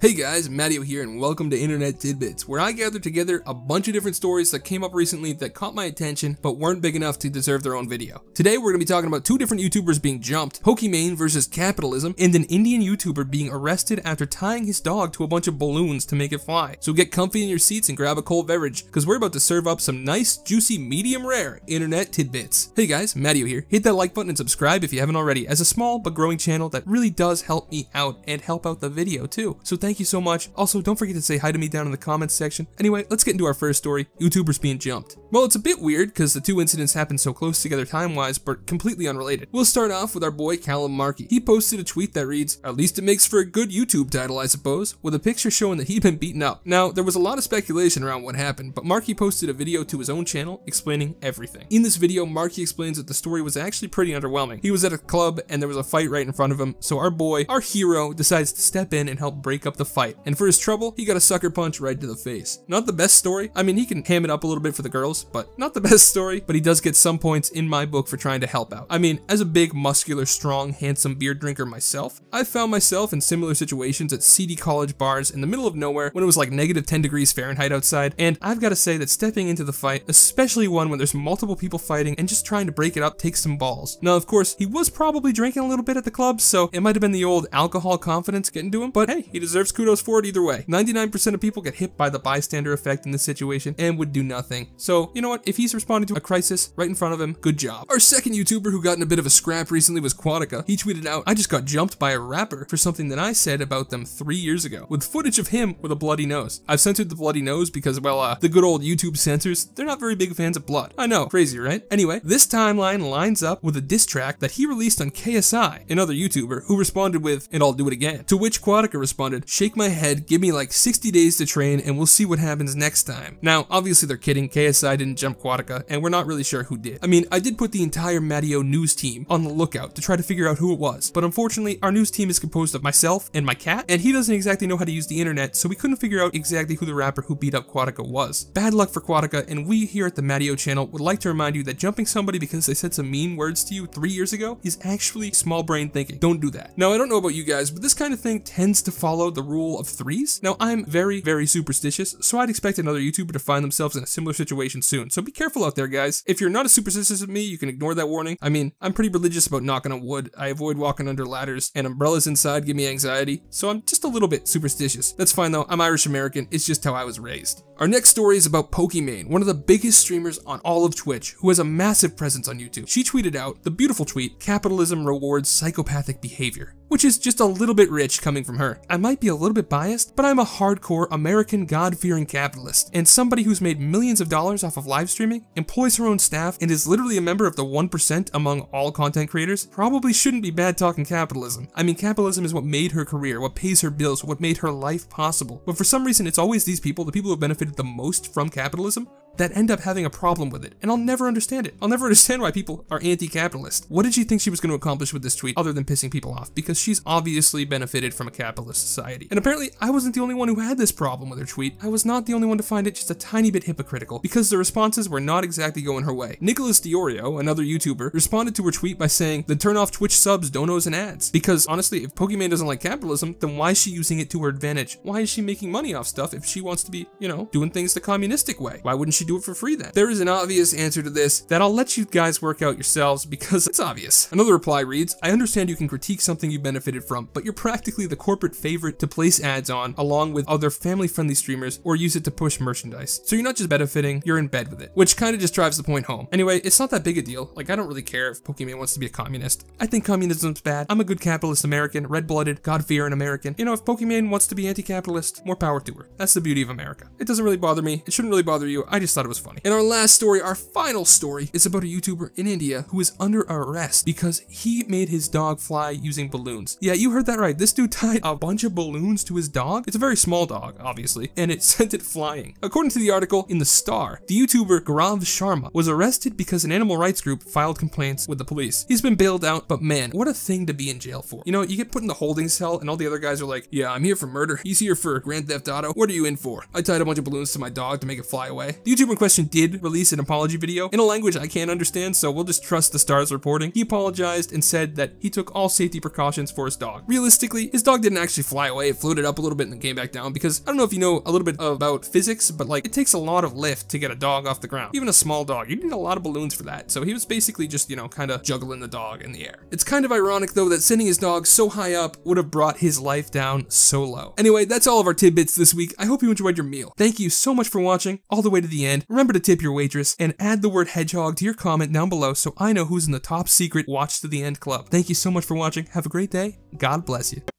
Hey guys, Mattio here and welcome to Internet Tidbits, where I gather together a bunch of different stories that came up recently that caught my attention but weren't big enough to deserve their own video. Today we're going to be talking about two different YouTubers being jumped, Pokimane versus capitalism, and an Indian YouTuber being arrested after tying his dog to a bunch of balloons to make it fly. So get comfy in your seats and grab a cold beverage, because we're about to serve up some nice, juicy, medium rare Internet Tidbits. Hey guys, Mattio here. Hit that like button and subscribe if you haven't already, as a small but growing channel that really does help me out and help out the video too. So thank thank you so much. Also, don't forget to say hi to me down in the comments section. Anyway, let's get into our first story, YouTubers being jumped. Well, it's a bit weird because the two incidents happened so close together time-wise, but completely unrelated. We'll start off with our boy Callum Markey. He posted a tweet that reads, at least it makes for a good YouTube title, I suppose, with a picture showing that he'd been beaten up. Now, there was a lot of speculation around what happened, but Markey posted a video to his own channel explaining everything. In this video, Markey explains that the story was actually pretty underwhelming. He was at a club and there was a fight right in front of him, so our boy, our hero, decides to step in and help break up the fight. And for his trouble, he got a sucker punch right to the face. Not the best story. I mean, he can ham it up a little bit for the girls, but not the best story. But he does get some points in my book for trying to help out. I mean, as a big, muscular, strong, handsome beer drinker myself, I found myself in similar situations at seedy college bars in the middle of nowhere when it was like negative 10 degrees Fahrenheit outside. And I've got to say that stepping into the fight, especially one when there's multiple people fighting and just trying to break it up, takes some balls. Now, of course, he was probably drinking a little bit at the club, so it might have been the old alcohol confidence getting to him, but hey, he deserves deserves kudos for it either way. 99% of people get hit by the bystander effect in this situation and would do nothing. So, you know what? If he's responding to a crisis right in front of him, good job. Our second YouTuber who got in a bit of a scrap recently was Quantica. He tweeted out, I just got jumped by a rapper for something that I said about them three years ago, with footage of him with a bloody nose. I've censored the bloody nose because, well, uh, the good old YouTube censors, they're not very big fans of blood. I know, crazy, right? Anyway, this timeline lines up with a diss track that he released on KSI, another YouTuber, who responded with, and I'll do it again. To which Quantica responded, shake my head, give me like 60 days to train, and we'll see what happens next time. Now, obviously they're kidding, KSI didn't jump Quantica, and we're not really sure who did. I mean, I did put the entire Matteo news team on the lookout to try to figure out who it was, but unfortunately, our news team is composed of myself and my cat, and he doesn't exactly know how to use the internet, so we couldn't figure out exactly who the rapper who beat up Quantica was. Bad luck for Quantica, and we here at the Matteo channel would like to remind you that jumping somebody because they said some mean words to you three years ago is actually small brain thinking. Don't do that. Now, I don't know about you guys, but this kind of thing tends to follow the rule of threes. Now, I'm very, very superstitious, so I'd expect another YouTuber to find themselves in a similar situation soon, so be careful out there, guys. If you're not as superstitious as me, you can ignore that warning. I mean, I'm pretty religious about knocking on wood, I avoid walking under ladders, and umbrellas inside give me anxiety, so I'm just a little bit superstitious. That's fine though, I'm Irish American, it's just how I was raised. Our next story is about Pokimane, one of the biggest streamers on all of Twitch, who has a massive presence on YouTube. She tweeted out the beautiful tweet, capitalism rewards psychopathic behavior, which is just a little bit rich coming from her. I might be a little bit biased, but I'm a hardcore American God-fearing capitalist, and somebody who's made millions of dollars off of live streaming, employs her own staff, and is literally a member of the 1% among all content creators, probably shouldn't be bad talking capitalism. I mean, capitalism is what made her career, what pays her bills, what made her life possible. But for some reason, it's always these people, the people who have benefited the most from capitalism, that end up having a problem with it, and I'll never understand it. I'll never understand why people are anti-capitalist. What did she think she was going to accomplish with this tweet other than pissing people off? Because she's obviously benefited from a capitalist society. And apparently, I wasn't the only one who had this problem with her tweet. I was not the only one to find it just a tiny bit hypocritical, because the responses were not exactly going her way. Nicholas Diorio, another YouTuber, responded to her tweet by saying, then turn off Twitch subs, donos, and ads. Because honestly, if Pokemon doesn't like capitalism, then why is she using it to her advantage? Why is she making money off stuff if she wants to be, you know, doing things the communistic way? Why wouldn't she do it for free then? There is an obvious answer to this that I'll let you guys work out yourselves because it's obvious. Another reply reads, I understand you can critique something you benefited from, but you're practically the corporate favorite to place ads on along with other family-friendly streamers or use it to push merchandise. So you're not just benefiting, you're in bed with it, which kind of just drives the point home. Anyway, it's not that big a deal. Like, I don't really care if Pokemon wants to be a communist. I think communism's bad. I'm a good capitalist American, red-blooded, God-fearing American. You know, if Pokemon wants to be anti-capitalist, more power to her. That's the beauty of America. It doesn't really bother me. It shouldn't really bother you. I just just thought it was funny. And our last story, our final story, is about a YouTuber in India who is under arrest because he made his dog fly using balloons. Yeah, you heard that right. This dude tied a bunch of balloons to his dog. It's a very small dog, obviously, and it sent it flying. According to the article in The Star, the YouTuber Gaurav Sharma was arrested because an animal rights group filed complaints with the police. He's been bailed out, but man, what a thing to be in jail for. You know, you get put in the holding cell and all the other guys are like, yeah, I'm here for murder. He's here for Grand Theft Auto. What are you in for? I tied a bunch of balloons to my dog to make it fly away. The YouTuber in question did release an apology video in a language I can't understand, so we'll just trust the stars reporting. He apologized and said that he took all safety precautions for his dog. Realistically, his dog didn't actually fly away. It floated up a little bit and then came back down because I don't know if you know a little bit about physics, but like it takes a lot of lift to get a dog off the ground. Even a small dog, you need a lot of balloons for that. So he was basically just, you know, kind of juggling the dog in the air. It's kind of ironic though that sending his dog so high up would have brought his life down so low. Anyway, that's all of our tidbits this week. I hope you enjoyed your meal. Thank you so much for watching all the way to the end end. Remember to tip your waitress and add the word hedgehog to your comment down below so I know who's in the top secret watch to the end club. Thank you so much for watching. Have a great day. God bless you.